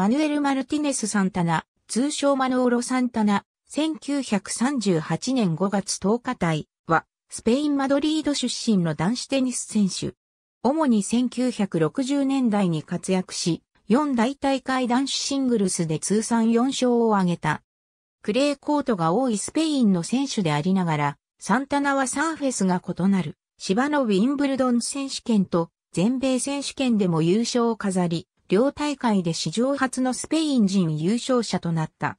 マヌエル・マルティネス・サンタナ、通称マノーロ・サンタナ、1938年5月10日体は、スペイン・マドリード出身の男子テニス選手。主に1960年代に活躍し、4大大会男子シングルスで通算4勝を挙げた。クレーコートが多いスペインの選手でありながら、サンタナはサーフェスが異なる、芝のウィンブルドン選手権と全米選手権でも優勝を飾り、両大会で史上初のスペイン人優勝者となった。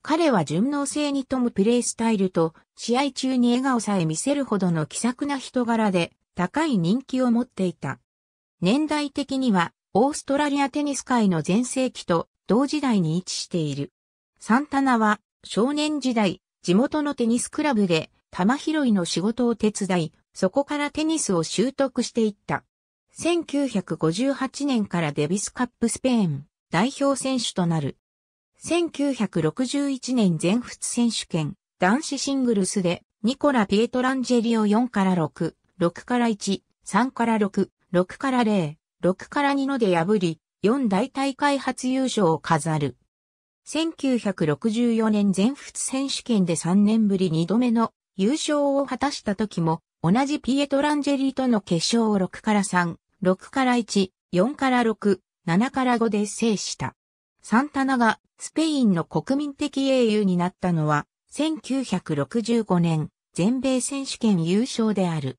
彼は順応性に富むプレイスタイルと、試合中に笑顔さえ見せるほどの気さくな人柄で、高い人気を持っていた。年代的には、オーストラリアテニス界の全盛期と同時代に位置している。サンタナは少年時代、地元のテニスクラブで球拾いの仕事を手伝い、そこからテニスを習得していった。1958年からデビスカップスペイン代表選手となる。1961年全仏選手権男子シングルスでニコラ・ピエトランジェリオ4から6、6から1、3から6、6から0、6から2ので破り、4大大会初優勝を飾る。1964年全仏選手権で3年ぶり2度目の優勝を果たした時も、同じピエトランジェリとの決勝を6から3、6から1、4から6、7から5で制した。サンタナがスペインの国民的英雄になったのは1965年全米選手権優勝である。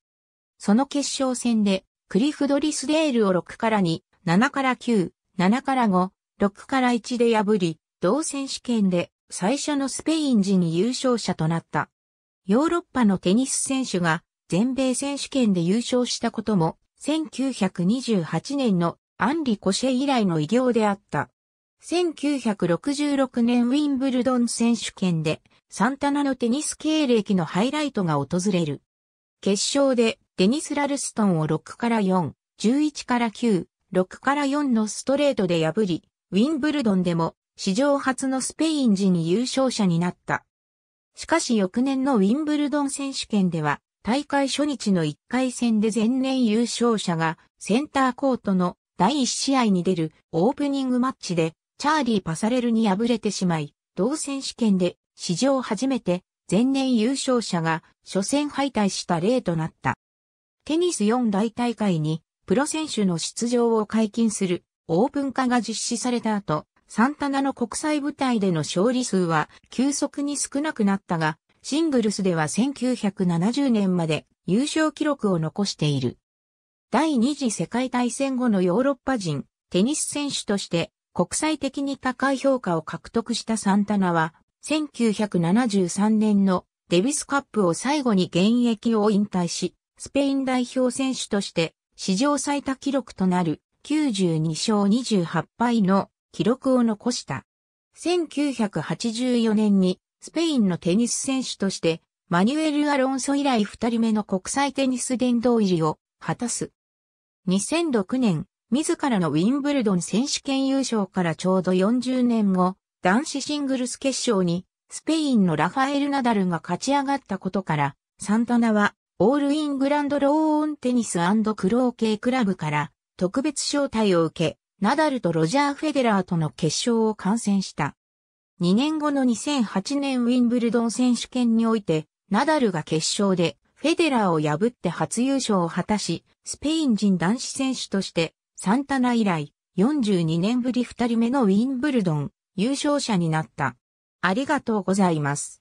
その決勝戦でクリフドリスデールを6から2、7から9、7から5、6から1で破り、同選手権で最初のスペイン人優勝者となった。ヨーロッパのテニス選手が全米選手権で優勝したことも1928年のアンリ・コシェ以来の偉業であった。1966年ウィンブルドン選手権でサンタナのテニス経歴のハイライトが訪れる。決勝でデニス・ラルストンを6から4、11から9、6から4のストレートで破り、ウィンブルドンでも史上初のスペイン人優勝者になった。しかし翌年のウィンブルドン選手権では大会初日の1回戦で前年優勝者がセンターコートの第1試合に出るオープニングマッチでチャーリー・パサレルに敗れてしまい、同選手権で史上初めて前年優勝者が初戦敗退した例となった。テニス4大大会にプロ選手の出場を解禁するオープン化が実施された後、サンタナの国際舞台での勝利数は急速に少なくなったが、シングルスでは1970年まで優勝記録を残している。第二次世界大戦後のヨーロッパ人、テニス選手として国際的に高い評価を獲得したサンタナは、1973年のデビスカップを最後に現役を引退し、スペイン代表選手として史上最多記録となる92勝28敗の記録を残した。1984年にスペインのテニス選手として、マニュエル・アロンソ以来二人目の国際テニス殿堂入りを果たす。2006年、自らのウィンブルドン選手権優勝からちょうど40年後、男子シングルス決勝に、スペインのラファエル・ナダルが勝ち上がったことから、サンタナは、オールイングランドローオンテニスクロー系クラブから、特別招待を受け、ナダルとロジャー・フェデラーとの決勝を観戦した。2年後の2008年ウィンブルドン選手権において、ナダルが決勝でフェデラーを破って初優勝を果たし、スペイン人男子選手として、サンタナ以来、42年ぶり2人目のウィンブルドン優勝者になった。ありがとうございます。